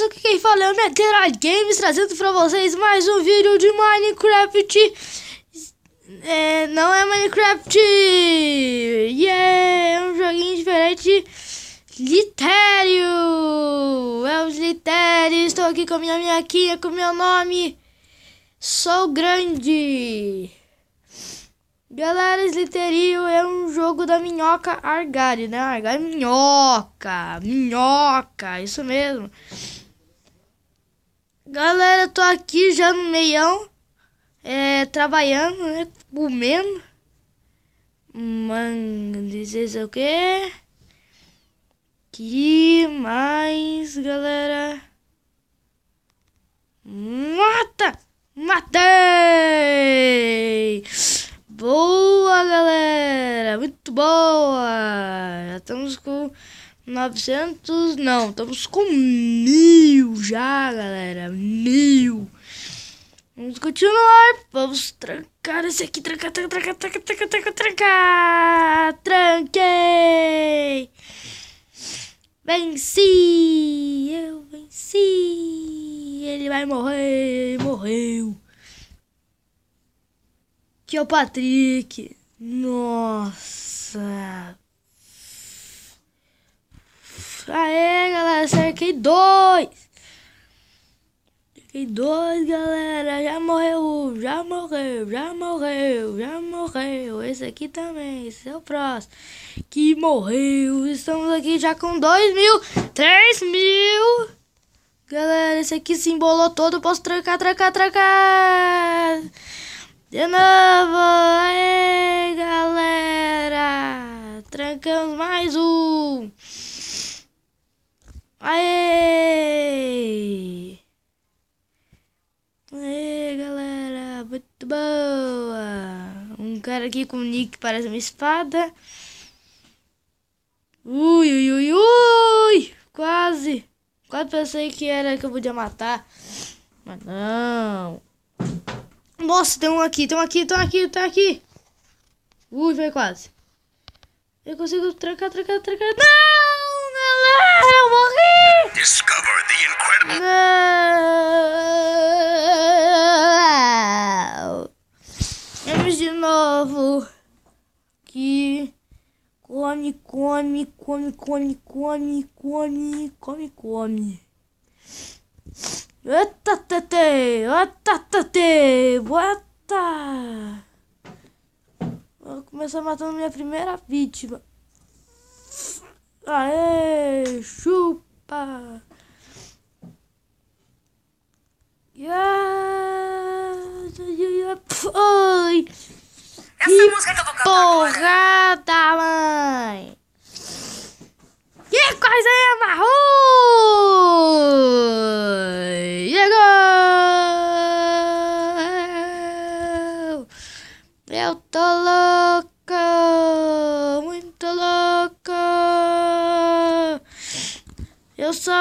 beleza? Aqui quem fala é o Meteorite Games, trazendo pra vocês mais um vídeo de Minecraft. É, não é Minecraft! Yeah! É um joguinho diferente. Litério! É o Litério! Estou aqui com a minha minhoquinha, com meu nome. Sol Grande! Galera, Sliterio é um jogo da minhoca Argari, né? Argari minhoca, minhoca, isso mesmo. Galera, tô aqui já no meião, é, trabalhando, né? Comendo. Mano, dizer é o quê? Que mais, galera? 900, não, estamos com mil já, galera, mil. Vamos continuar, vamos trancar esse aqui, trancar, trancar, trancar, trancar, trancar, trancar, trancar, tranquei. Venci, eu venci, ele vai morrer, morreu. Que é o Patrick, nossa. Aê, galera, cerquei dois. Cerquei dois, galera. Já morreu, já morreu, já morreu, já morreu. Esse aqui também, esse é o próximo. Que morreu. Estamos aqui já com dois mil, três mil. Galera, esse aqui se embolou todo. Posso trancar, trancar, trancar. De novo, aê, galera. Trancamos mais um. Aê! Aê, galera! Muito boa! Um cara aqui com um nick parece uma espada. Ui, ui, ui, ui! Quase! Quase pensei que era que eu podia matar. Mas não. Nossa, tem um aqui, tem um aqui, tem um aqui, tem um aqui. Ui, foi quase. Eu consigo trancar, trancar, trancar. Não! eu morri! Discover the incredible... Vamos de novo. Que... Come, come, come, come, come, come, come, come. Eita, tete! Eita, tete! Vou começar matando minha primeira vítima. Aê, chupa! yeah Essa música que eu vou cantar Porrada, agora. mãe! Que coisa é marrom!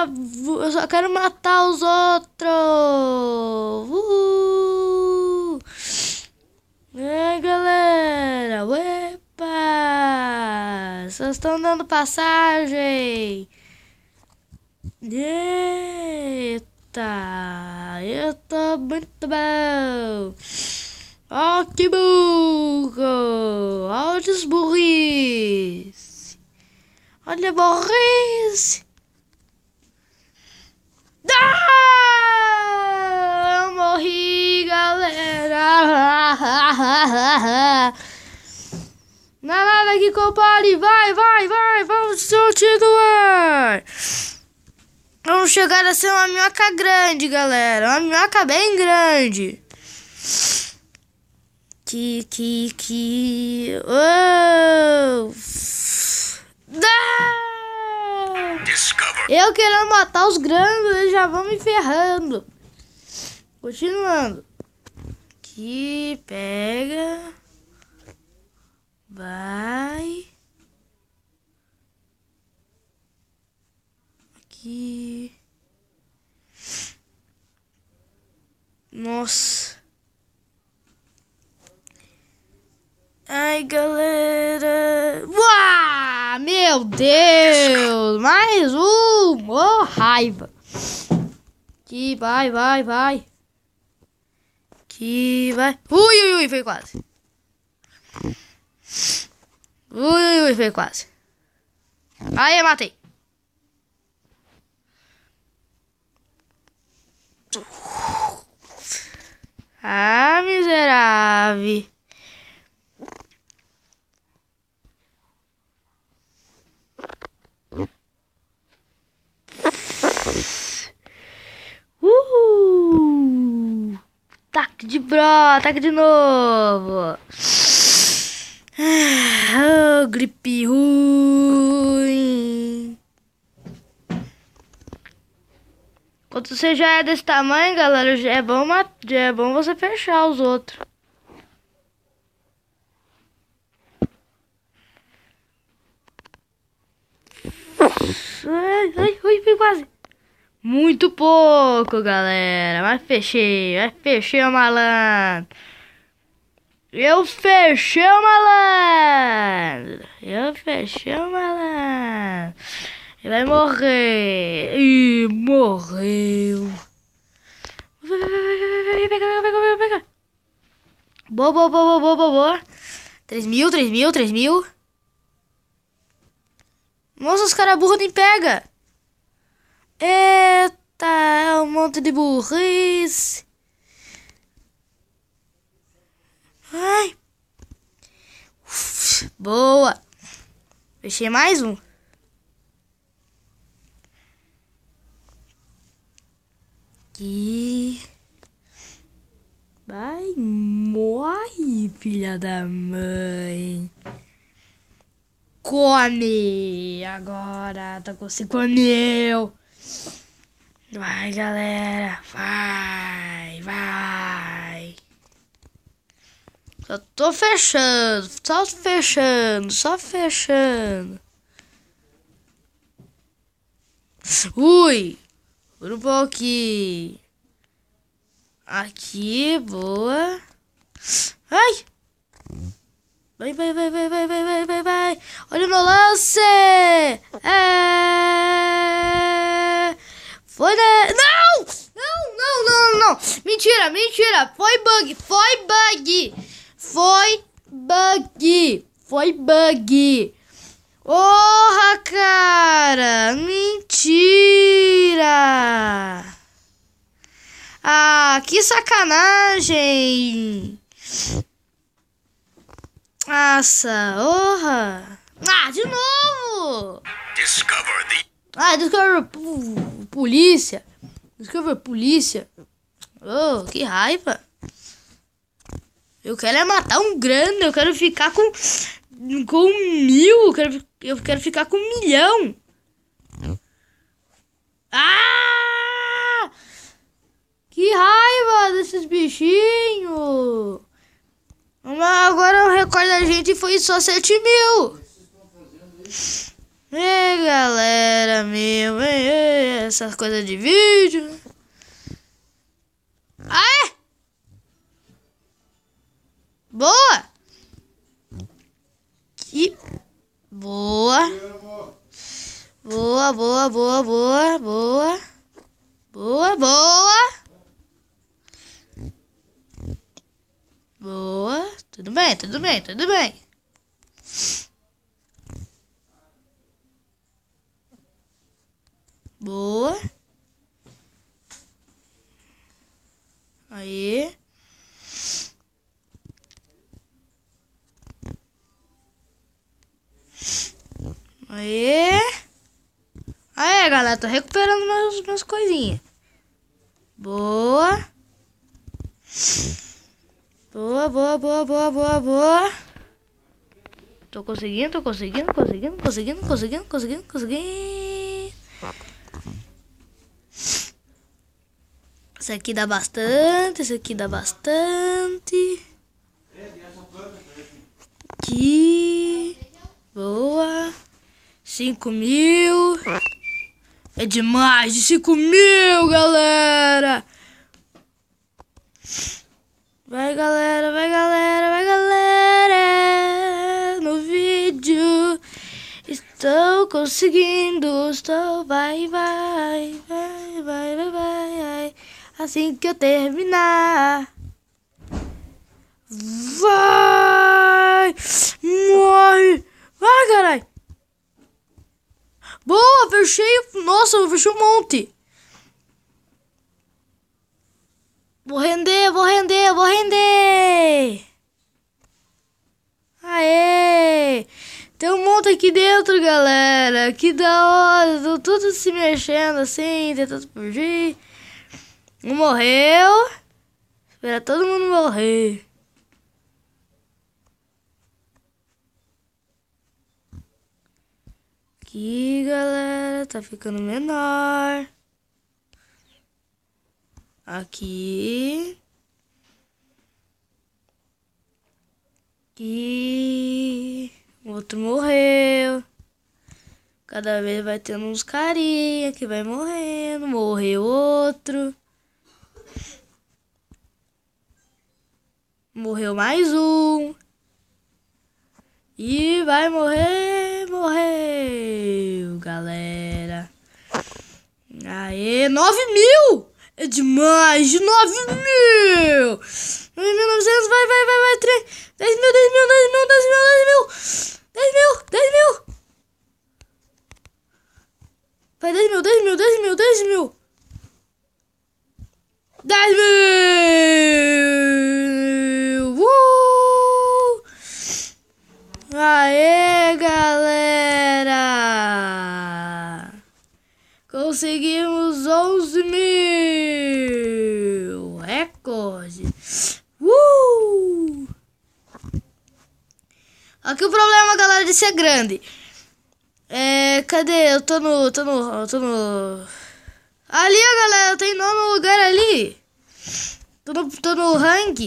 eu só quero matar os outros. Uhul. É, galera, uepa! Vocês estão dando passagem. Eita, eu tô muito bom. Ó oh, que burro! olha os burris! Olha a burrice! Ah, eu morri, galera. Na nada que compare, vai, vai, vai, vamos continuar. Vamos chegar a ser uma minhoca grande, galera. Uma minhoca bem grande. Que, que, que... Oh. Ah! Eu querendo matar os grandes, eles já vão me ferrando. Continuando. Que pega. Vai. Aqui. Nossa. Ai, galera. Meu Deus! Mais um! oh, raiva! Que vai, vai, vai! Que vai! Ui, ui, ui, foi quase! Ui, ui, ui, foi quase! Aí, matei! Ah, miserável! bro, ataque de novo. Ah, oh, gripe ruim. Quando você já é desse tamanho, galera, já é bom, já é bom você fechar os outros. Ai, ai, ai, quase. Muito pouco, galera. Mas fechei, mas fechei o malandro. Eu fechei o malandro. Eu fechei o malandro. Ele vai morrer. E morreu. Vai, vai, vai, vai, pega, pega, pega, pega. Boa, boa, boa, boa, boa, boa. 3 mil, 3 mil, 3 mil. Nossa, os caras burros nem pega. Eita, é um monte de burrice. Ai. Uf, boa. Fechei mais um. Que Vai, morre, filha da mãe. Come agora, tá conseguindo comer eu. Vai, galera. Vai, vai. Só tô fechando. Só fechando. Só fechando. Ui. um aqui. Aqui, boa. Ai. Vai, vai, vai, vai, vai, vai, vai, vai, vai. Olha o meu lance. É. Foi Não! Não, não, não, não. Mentira, mentira. Foi bug, foi bug. Foi bug. Foi bug. Porra, cara. Mentira. Ah, que sacanagem. Nossa, porra. Ah, de novo. Discover the... Ah, Discover polícia. Escreveu polícia. Oh, que raiva. Eu quero é matar um grande, eu quero ficar com com mil, eu quero, eu quero ficar com um milhão. Ah! Que raiva desses bichinhos! Mas agora o recorde da gente foi só 7 mil. É galera, meu, é, essas coisas de vídeo. Aê! Boa! Que boa! Boa, boa, boa, boa, boa. Boa, boa. Boa. Tudo bem, tudo bem, tudo bem. Boa. Aí. Aí. Aí, galera, tô recuperando meus, meus coisinhas. Boa. Boa, boa, boa, boa, boa, boa. Tô conseguindo, tô conseguindo, conseguindo, conseguindo, conseguindo, conseguindo, conseguindo. Isso aqui dá bastante, isso aqui dá bastante. Aqui. Boa. 5 mil. É demais de 5 mil, galera. Vai, galera, vai, galera, vai, galera. No vídeo. Estou conseguindo, estou. Vai, vai, vai, vai, vai. vai assim que eu terminar. Vai! Morre! Vai, carai! Boa, fechei! Nossa, eu fechei um monte! Vou render, vou render, vou render! Aê! Tem um monte aqui dentro, galera! Que da hora! Tô tudo se mexendo assim, tentando fugir. Um morreu. Espera todo mundo morrer. Aqui, galera, tá ficando menor. Aqui. Aqui. O outro morreu. Cada vez vai tendo uns carinha que vai morrendo. Morreu outro. Morreu mais um. E vai morrer, morreu, galera. Aê, 9 mil! É demais, de 9 mil! 9.900, vai, vai, vai, vai, 3, 10 mil, 10 mil, 10 mil, 10 mil, 10 mil, 10 mil, 10 mil! Vai, 10 mil, 10 mil, 10 mil, 10 mil! 10 mil! Uh! Aê, galera! Conseguimos 11 mil! Recorde! Uh! Aqui o problema, galera, de ser grande. É, cadê? Eu tô no... Tô no... Tô no Ali, galera, tem nome lugar ali. Tô no, tô no rank.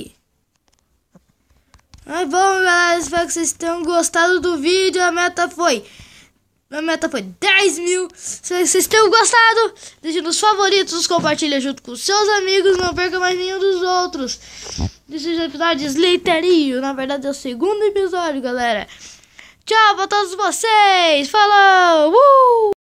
Mas bom, galera, espero que vocês tenham gostado do vídeo. A meta foi... A meta foi 10 mil. se vocês tenham gostado. Deixe nos favoritos, compartilha junto com seus amigos. Não perca mais nenhum dos outros. Esse episódio de Na verdade, é o segundo episódio, galera. Tchau pra todos vocês. Falou! Uh!